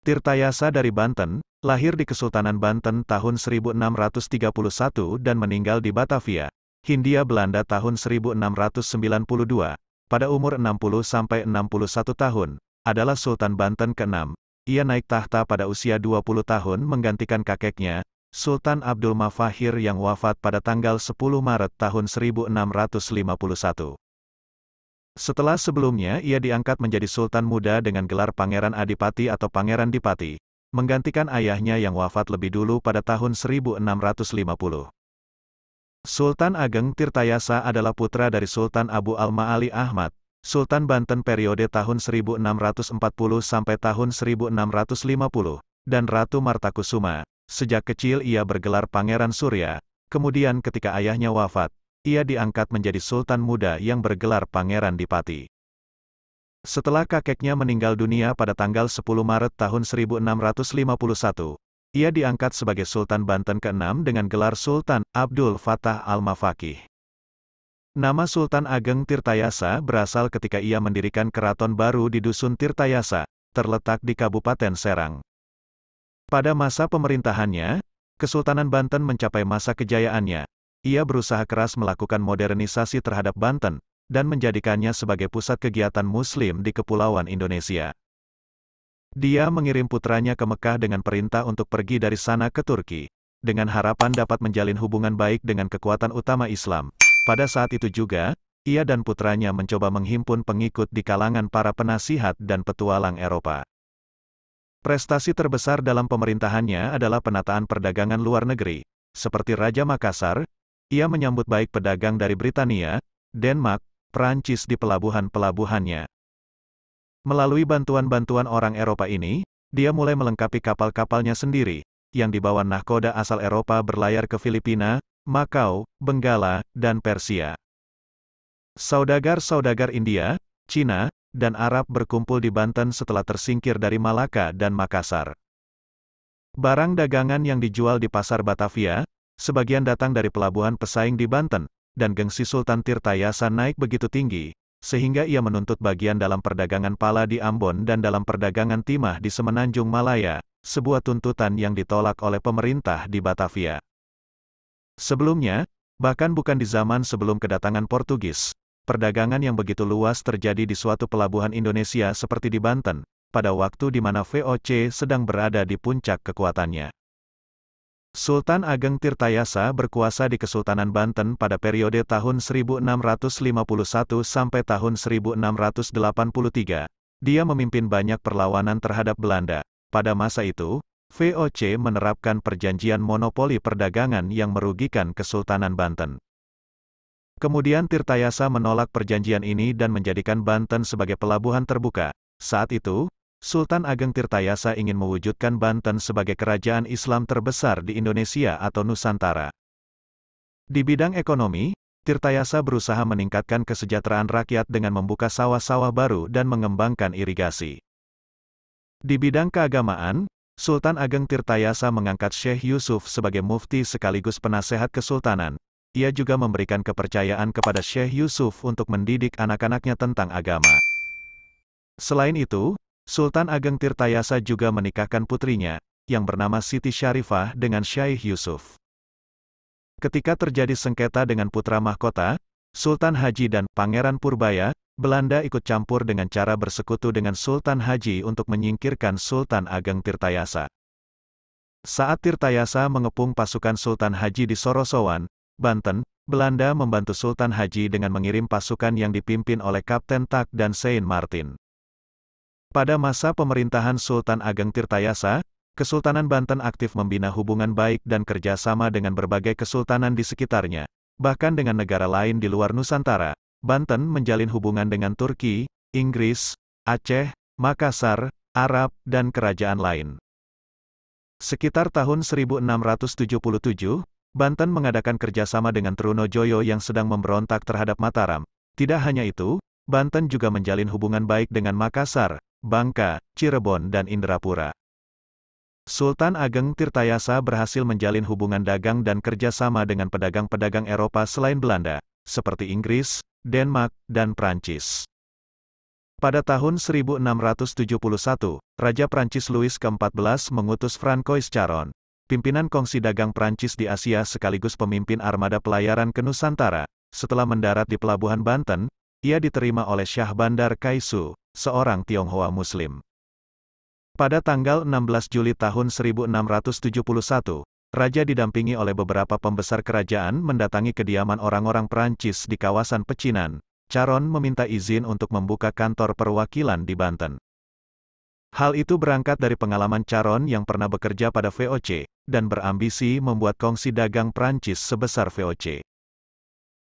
Tirtayasa dari Banten, lahir di Kesultanan Banten tahun 1631 dan meninggal di Batavia, Hindia Belanda tahun 1692, pada umur 60-61 tahun, adalah Sultan Banten ke-6. Ia naik tahta pada usia 20 tahun menggantikan kakeknya, Sultan Abdul Mafahir yang wafat pada tanggal 10 Maret tahun 1651. Setelah sebelumnya ia diangkat menjadi sultan muda dengan gelar Pangeran Adipati atau Pangeran Dipati, menggantikan ayahnya yang wafat lebih dulu pada tahun 1650. Sultan Ageng Tirtayasa adalah putra dari Sultan Abu Al-Ma'ali Ahmad, Sultan Banten periode tahun 1640 sampai tahun 1650, dan Ratu Martakusuma. Sejak kecil ia bergelar Pangeran Surya, kemudian ketika ayahnya wafat, ia diangkat menjadi sultan muda yang bergelar Pangeran Dipati. Setelah kakeknya meninggal dunia pada tanggal 10 Maret tahun 1651, ia diangkat sebagai Sultan Banten ke-6 dengan gelar Sultan Abdul Fatah Al-Mafakih. Nama Sultan Ageng Tirtayasa berasal ketika ia mendirikan keraton baru di Dusun Tirtayasa, terletak di Kabupaten Serang. Pada masa pemerintahannya, Kesultanan Banten mencapai masa kejayaannya, ia berusaha keras melakukan modernisasi terhadap Banten, dan menjadikannya sebagai pusat kegiatan Muslim di Kepulauan Indonesia. Dia mengirim putranya ke Mekah dengan perintah untuk pergi dari sana ke Turki, dengan harapan dapat menjalin hubungan baik dengan kekuatan utama Islam. Pada saat itu juga, ia dan putranya mencoba menghimpun pengikut di kalangan para penasihat dan petualang Eropa. Prestasi terbesar dalam pemerintahannya adalah penataan perdagangan luar negeri, seperti Raja Makassar, ia menyambut baik pedagang dari Britania, Denmark, Prancis di pelabuhan-pelabuhannya. Melalui bantuan-bantuan orang Eropa ini, dia mulai melengkapi kapal-kapalnya sendiri, yang dibawa nahkoda asal Eropa berlayar ke Filipina, Makau, Benggala, dan Persia. Saudagar-saudagar India, Cina, dan Arab berkumpul di Banten setelah tersingkir dari Malaka dan Makassar. Barang dagangan yang dijual di pasar Batavia, sebagian datang dari pelabuhan pesaing di Banten, dan gengsi Sultan Tirtayasa naik begitu tinggi, sehingga ia menuntut bagian dalam perdagangan pala di Ambon dan dalam perdagangan timah di Semenanjung Malaya, sebuah tuntutan yang ditolak oleh pemerintah di Batavia. Sebelumnya, bahkan bukan di zaman sebelum kedatangan Portugis, perdagangan yang begitu luas terjadi di suatu pelabuhan Indonesia seperti di Banten, pada waktu di mana VOC sedang berada di puncak kekuatannya. Sultan Ageng Tirtayasa berkuasa di Kesultanan Banten pada periode tahun 1651 sampai tahun 1683. Dia memimpin banyak perlawanan terhadap Belanda. Pada masa itu, VOC menerapkan perjanjian monopoli perdagangan yang merugikan Kesultanan Banten. Kemudian Tirtayasa menolak perjanjian ini dan menjadikan Banten sebagai pelabuhan terbuka. Saat itu, Sultan Ageng Tirtayasa ingin mewujudkan Banten sebagai kerajaan Islam terbesar di Indonesia atau Nusantara. Di bidang ekonomi, Tirtayasa berusaha meningkatkan kesejahteraan rakyat dengan membuka sawah-sawah baru dan mengembangkan irigasi. Di bidang keagamaan, Sultan Ageng Tirtayasa mengangkat Syekh Yusuf sebagai mufti sekaligus penasehat kesultanan. Ia juga memberikan kepercayaan kepada Syekh Yusuf untuk mendidik anak-anaknya tentang agama. Selain itu, Sultan Ageng Tirtayasa juga menikahkan putrinya, yang bernama Siti Syarifah dengan Syaikh Yusuf. Ketika terjadi sengketa dengan putra mahkota, Sultan Haji dan Pangeran Purbaya, Belanda ikut campur dengan cara bersekutu dengan Sultan Haji untuk menyingkirkan Sultan Ageng Tirtayasa. Saat Tirtayasa mengepung pasukan Sultan Haji di Sorosowan, Banten, Belanda membantu Sultan Haji dengan mengirim pasukan yang dipimpin oleh Kapten Tak dan Saint Martin. Pada masa pemerintahan Sultan Ageng Tirtayasa, Kesultanan Banten aktif membina hubungan baik dan kerjasama dengan berbagai kesultanan di sekitarnya, bahkan dengan negara lain di luar Nusantara. Banten menjalin hubungan dengan Turki, Inggris, Aceh, Makassar, Arab, dan kerajaan lain. Sekitar tahun 1677, Banten mengadakan kerjasama dengan Trunojoyo yang sedang memberontak terhadap Mataram. Tidak hanya itu, Banten juga menjalin hubungan baik dengan Makassar, Bangka, Cirebon dan Indrapura. Sultan Ageng Tirtayasa berhasil menjalin hubungan dagang dan kerjasama dengan pedagang-pedagang Eropa selain Belanda, seperti Inggris, Denmark, dan Prancis. Pada tahun 1671, Raja Prancis Louis XIV mengutus Francois Charon, pimpinan kongsi dagang Prancis di Asia sekaligus pemimpin armada pelayaran ke Nusantara. Setelah mendarat di pelabuhan Banten, ia diterima oleh Syah Bandar Kaisu, seorang Tionghoa Muslim. Pada tanggal 16 Juli tahun 1671, Raja didampingi oleh beberapa pembesar kerajaan mendatangi kediaman orang-orang Perancis di kawasan Pecinan, Caron meminta izin untuk membuka kantor perwakilan di Banten. Hal itu berangkat dari pengalaman Caron yang pernah bekerja pada VOC, dan berambisi membuat kongsi dagang Perancis sebesar VOC.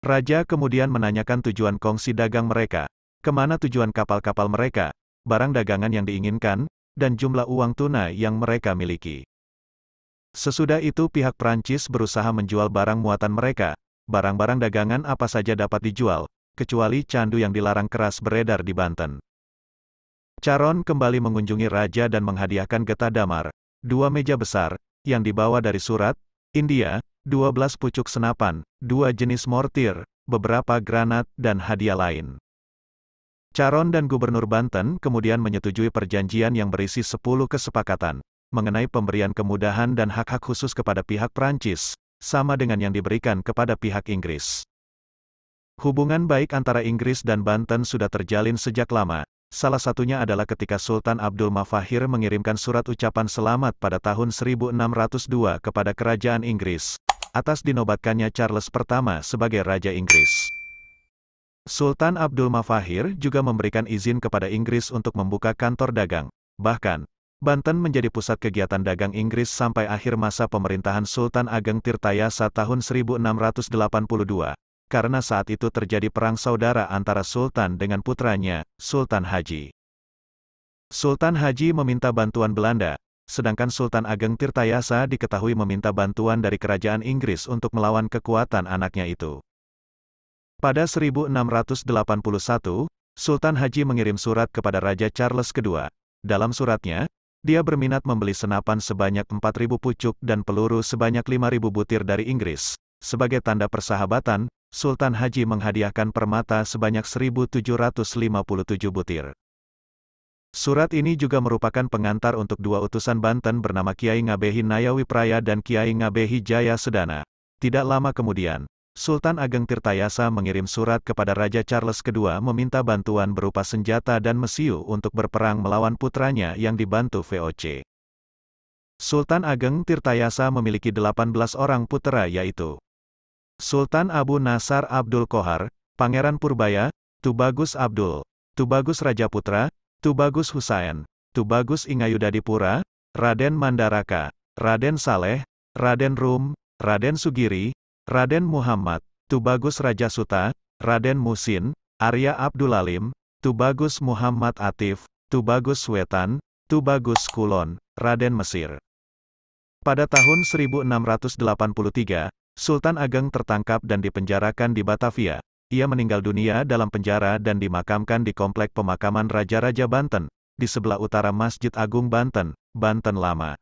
Raja kemudian menanyakan tujuan kongsi dagang mereka, kemana tujuan kapal-kapal mereka, barang dagangan yang diinginkan, dan jumlah uang tunai yang mereka miliki. Sesudah itu pihak Perancis berusaha menjual barang muatan mereka, barang-barang dagangan apa saja dapat dijual, kecuali candu yang dilarang keras beredar di Banten. Caron kembali mengunjungi raja dan menghadiahkan getah damar, dua meja besar, yang dibawa dari surat, India, dua belas pucuk senapan, dua jenis mortir, beberapa granat, dan hadiah lain. Caron dan Gubernur Banten kemudian menyetujui perjanjian yang berisi 10 kesepakatan mengenai pemberian kemudahan dan hak-hak khusus kepada pihak Prancis, sama dengan yang diberikan kepada pihak Inggris. Hubungan baik antara Inggris dan Banten sudah terjalin sejak lama, salah satunya adalah ketika Sultan Abdul Mafahir mengirimkan surat ucapan selamat pada tahun 1602 kepada Kerajaan Inggris, atas dinobatkannya Charles I sebagai Raja Inggris. Sultan Abdul Mafahir juga memberikan izin kepada Inggris untuk membuka kantor dagang. Bahkan, Banten menjadi pusat kegiatan dagang Inggris sampai akhir masa pemerintahan Sultan Ageng Tirtayasa tahun 1682, karena saat itu terjadi perang saudara antara Sultan dengan putranya, Sultan Haji. Sultan Haji meminta bantuan Belanda, sedangkan Sultan Ageng Tirtayasa diketahui meminta bantuan dari kerajaan Inggris untuk melawan kekuatan anaknya itu. Pada 1681, Sultan Haji mengirim surat kepada Raja Charles II. Dalam suratnya, dia berminat membeli senapan sebanyak 4.000 pucuk dan peluru sebanyak 5.000 butir dari Inggris. Sebagai tanda persahabatan, Sultan Haji menghadiahkan permata sebanyak 1.757 butir. Surat ini juga merupakan pengantar untuk dua utusan Banten bernama Kiai Ngabehi Nayawi Praya dan Kiai Ngabehi Jaya Sedana. Tidak lama kemudian, Sultan Ageng Tirtayasa mengirim surat kepada Raja Charles II meminta bantuan berupa senjata dan mesiu untuk berperang melawan putranya yang dibantu VOC. Sultan Ageng Tirtayasa memiliki 18 orang putera yaitu Sultan Abu Nasar Abdul Kohar, Pangeran Purbaya, Tubagus Abdul, Tubagus Raja Putra, Tubagus Husain, Tubagus Ingayudadipura, Raden Mandaraka, Raden Saleh, Raden Rum, Raden Sugiri, Raden Muhammad, Tubagus Raja Suta, Raden Musin, Arya Abdulalim, Tubagus Muhammad Atif, Tubagus Wetan, Tubagus Kulon, Raden Mesir. Pada tahun 1683, Sultan Ageng tertangkap dan dipenjarakan di Batavia. Ia meninggal dunia dalam penjara dan dimakamkan di Komplek Pemakaman Raja-Raja Banten, di sebelah utara Masjid Agung Banten, Banten Lama.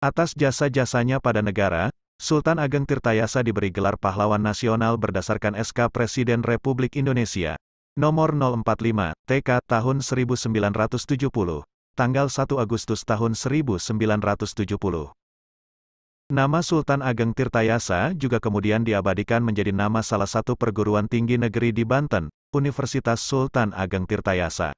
Atas jasa-jasanya pada negara, Sultan Ageng Tirtayasa diberi gelar pahlawan nasional berdasarkan SK Presiden Republik Indonesia. Nomor 045, TK tahun 1970, tanggal 1 Agustus tahun 1970. Nama Sultan Ageng Tirtayasa juga kemudian diabadikan menjadi nama salah satu perguruan tinggi negeri di Banten, Universitas Sultan Ageng Tirtayasa.